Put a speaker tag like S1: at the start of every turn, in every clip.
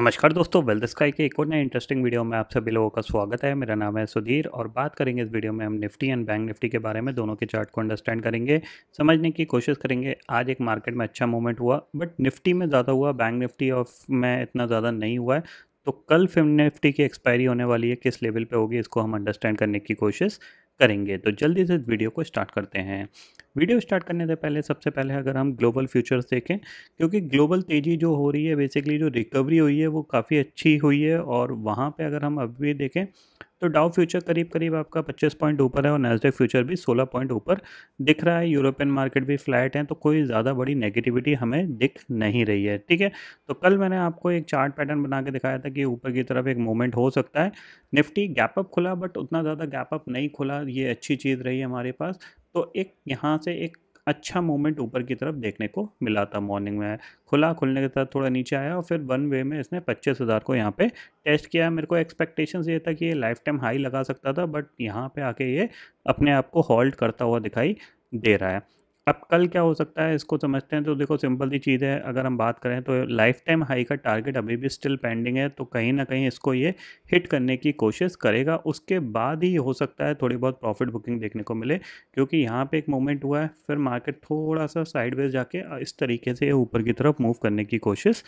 S1: नमस्कार दोस्तों wealth sky के एक और नए इंटरेस्टिंग वीडियो में आप सभी लोगों का स्वागत है मेरा नाम है सुधीर और बात करेंगे इस वीडियो में हम निफ्टी एंड बैंक निफ्टी के बारे में दोनों के चार्ट को अंडरस्टैंड करेंगे समझने की कोशिश करेंगे आज एक मार्केट में अच्छा मूवमेंट हुआ बट निफ्टी में ज़्यादा हुआ बैंक निफ्टी ऑफ में इतना ज़्यादा नहीं हुआ है तो कल फिफ्टी निफ्टी की एक्सपायरी होने वाली है किस लेवल पर होगी इसको हम अंडरस्टैंड करने की कोशिश करेंगे तो जल्दी से वीडियो को स्टार्ट करते हैं वीडियो स्टार्ट करने से पहले सबसे पहले अगर हम ग्लोबल फ्यूचर्स देखें क्योंकि ग्लोबल तेज़ी जो हो रही है बेसिकली जो रिकवरी हुई है वो काफ़ी अच्छी हुई है और वहाँ पे अगर हम अभी देखें तो डाउ फ्यूचर करीब करीब आपका 25 पॉइंट ऊपर है और नेस्डेक फ्यूचर भी 16 पॉइंट ऊपर दिख रहा है यूरोपियन मार्केट भी फ्लैट है तो कोई ज़्यादा बड़ी नेगेटिविटी हमें दिख नहीं रही है ठीक है तो कल मैंने आपको एक चार्ट पैटर्न बना के दिखाया था कि ऊपर की तरफ एक मूवमेंट हो सकता है निफ्टी गैप अप खुला बट उतना ज़्यादा गैप अप नहीं खुला ये अच्छी चीज़ रही हमारे पास तो एक यहाँ से एक अच्छा मूवमेंट ऊपर की तरफ देखने को मिला था मॉर्निंग में खुला खुलने के साथ थोड़ा नीचे आया और फिर वन वे में इसने पच्चीस हज़ार को यहाँ पे टेस्ट किया मेरे को एक्सपेक्टेशंस ये था कि ये लाइफ टाइम हाई लगा सकता था बट यहाँ पे आके ये अपने आप को हॉल्ट करता हुआ दिखाई दे रहा है अब कल क्या हो सकता है इसको समझते हैं तो देखो सिंपल सी चीज़ है अगर हम बात करें तो लाइफ टाइम हाई का टारगेट अभी भी स्टिल पेंडिंग है तो कहीं ना कहीं इसको ये हिट करने की कोशिश करेगा उसके बाद ही हो सकता है थोड़ी बहुत प्रॉफिट बुकिंग देखने को मिले क्योंकि यहाँ पे एक मोमेंट हुआ है फिर मार्केट थोड़ा सा साइडवेज जाके इस तरीके से ऊपर की तरफ मूव करने की कोशिश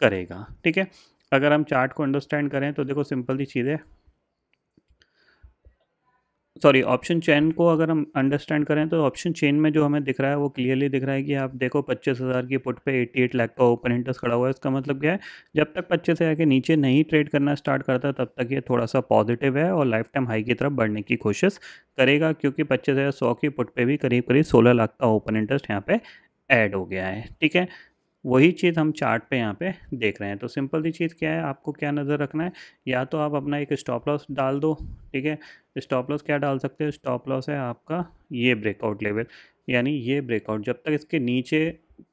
S1: करेगा ठीक है अगर हम चार्ट को अंडरस्टैंड करें तो देखो सिंपल सी चीज़ है सॉरी ऑप्शन चेन को अगर हम अंडरस्टैंड करें तो ऑप्शन चेन में जो हमें दिख रहा है वो क्लियरली दिख रहा है कि आप देखो पच्चीस हज़ार की पुट पे एट्टी एट लाख का ओपन इंटरेस्ट खड़ा हुआ है इसका मतलब क्या है जब तक पच्चीस हज़ार के नीचे नहीं ट्रेड करना स्टार्ट करता तब तक ये थोड़ा सा पॉजिटिव है और लाइफ टाइम हाई की तरफ बढ़ने की कोशिश करेगा क्योंकि पच्चीस हज़ार सौ की पुट पर भी करीब करीब सोलह लाख का ओपन इंटरेस्ट यहाँ पर ऐड हो गया है ठीक है वही चीज़ हम चार्ट पे यहाँ पे देख रहे हैं तो सिंपल सी चीज़ क्या है आपको क्या नज़र रखना है या तो आप अपना एक स्टॉप लॉस डाल दो ठीक है स्टॉप लॉस क्या डाल सकते हो स्टॉप लॉस है आपका ये ब्रेकआउट लेवल यानी ये ब्रेकआउट जब तक इसके नीचे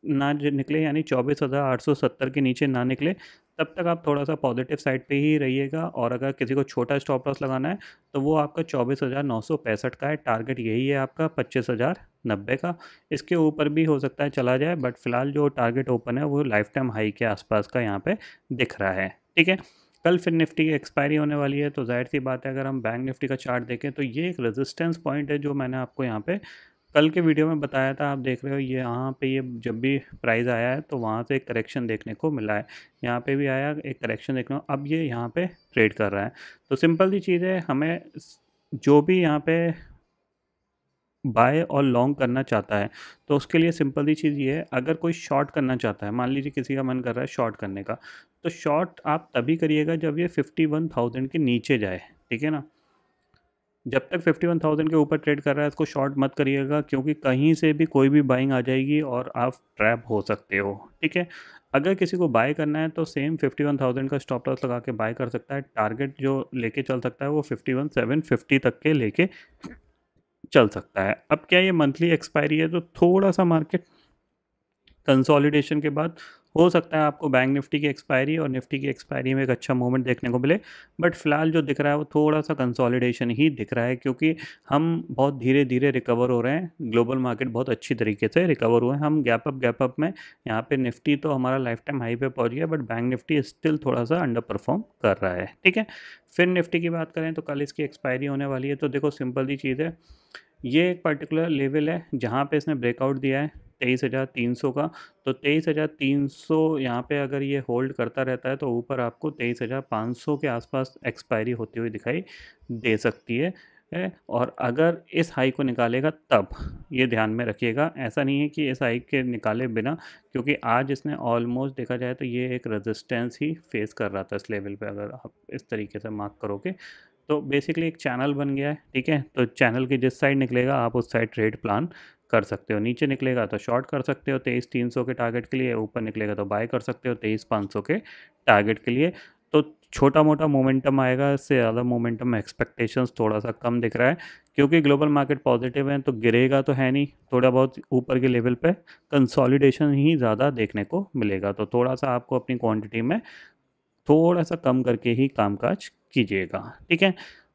S1: ना निकले यानी चौबीस हज़ार आठ सौ सत्तर के नीचे ना निकले तब तक आप थोड़ा सा पॉजिटिव साइड पे ही रहिएगा और अगर किसी को छोटा स्टॉप लॉस लगाना है तो वो आपका चौबीस हज़ार नौ सौ पैंसठ का है टारगेट यही है आपका पच्चीस हज़ार नब्बे का इसके ऊपर भी हो सकता है चला जाए बट फिलहाल जो टारगेट ओपन है वो लाइफ टाइम हाई के आसपास का यहाँ पे दिख रहा है ठीक है कल फिर निफ्टी की एक्सपायरी होने वाली है तो जाहिर सी बात है अगर हम बैंक निफ्टी का चार्ट देखें तो ये एक रेजिस्टेंस पॉइंट है जो मैंने आपको यहाँ पे कल के वीडियो में बताया था आप देख रहे हो ये यहाँ पे ये जब भी प्राइस आया है तो वहाँ से एक करेक्शन देखने को मिला है यहाँ पे भी आया एक करेक्शन देखने अब ये यहाँ पे ट्रेड कर रहा है तो सिंपल सी चीज़ है हमें जो भी यहाँ पे बाय और लॉन्ग करना चाहता है तो उसके लिए सिंपल सी चीज़ ये है अगर कोई शॉर्ट करना चाहता है मान लीजिए किसी का मन कर रहा है शॉर्ट करने का तो शॉर्ट आप तभी करिएगा जब ये फिफ्टी वन थाउजेंड के नीचे जाए ठीक है ना जब तक फिफ्टी वन थाउजेंड के ऊपर ट्रेड कर रहा है इसको शॉर्ट मत करिएगा क्योंकि कहीं से भी कोई भी बाइंग आ जाएगी और आप ट्रैप हो सकते हो ठीक है अगर किसी को बाय करना है तो सेम फिफ्टी वन थाउजेंड का स्टॉप लॉस लगा के बाय कर सकता है टारगेट जो लेके चल सकता है वो फिफ्टी वन सेवन फिफ्टी तक के लेके चल सकता है अब क्या ये मंथली एक्सपायरी है तो थोड़ा सा मार्केट कंसोलिडेशन के बाद हो सकता है आपको बैंक निफ्टी की एक्सपायरी और निफ्टी की एक्सपायरी में एक अच्छा मोमेंट देखने को मिले बट फिलहाल जो दिख रहा है वो थोड़ा सा कंसोलिडेशन ही दिख रहा है क्योंकि हम बहुत धीरे धीरे रिकवर हो रहे हैं ग्लोबल मार्केट बहुत अच्छी तरीके से रिकवर हुए हैं हम गैप अप गैप अप में यहाँ पे निफ्टी तो हमारा लाइफ टाइम हाई पे पहुँच गया बट बैंक निफ्टी स्टिल थोड़ा सा अंडर परफॉर्म कर रहा है ठीक है फिर निफ्टी की बात करें तो कल इसकी एक्सपायरी होने वाली है तो देखो सिंपल सी चीज़ है ये एक पर्टिकुलर लेवल है जहाँ पे इसने ब्रेकआउट दिया है तेईस हज़ार तीन सौ का तो तेईस हज़ार तीन सौ यहाँ पर अगर ये होल्ड करता रहता है तो ऊपर आपको तेईस हज़ार पाँच सौ के आसपास एक्सपायरी होती हुई दिखाई दे सकती है है और अगर इस हाई को निकालेगा तब ये ध्यान में रखिएगा ऐसा नहीं है कि इस हाई के निकाले बिना क्योंकि आज इसने ऑलमोस्ट देखा जाए तो ये एक रेजिस्टेंस ही फेस कर रहा था इस लेवल पे अगर आप इस तरीके से मार्क करोगे तो बेसिकली एक चैनल बन गया है ठीक है तो चैनल के जिस साइड निकलेगा आप उस साइड ट्रेड प्लान कर सकते हो नीचे निकलेगा तो शॉर्ट कर सकते हो तेईस तीन सौ के टारगेट के लिए ऊपर निकलेगा तो बाय कर सकते हो तेईस पाँच सौ के टारगेट के लिए तो छोटा मोटा मोमेंटम आएगा इससे ज़्यादा मोमेंटम एक्सपेक्टेशंस थोड़ा सा कम दिख रहा है क्योंकि ग्लोबल मार्केट पॉजिटिव है तो गिरेगा तो है नहीं थोड़ा बहुत ऊपर के लेवल पे कंसोलिडेशन ही ज़्यादा देखने को मिलेगा तो थोड़ा सा आपको अपनी क्वांटिटी में थोड़ा सा कम करके ही कामकाज कीजिएगा ठीक है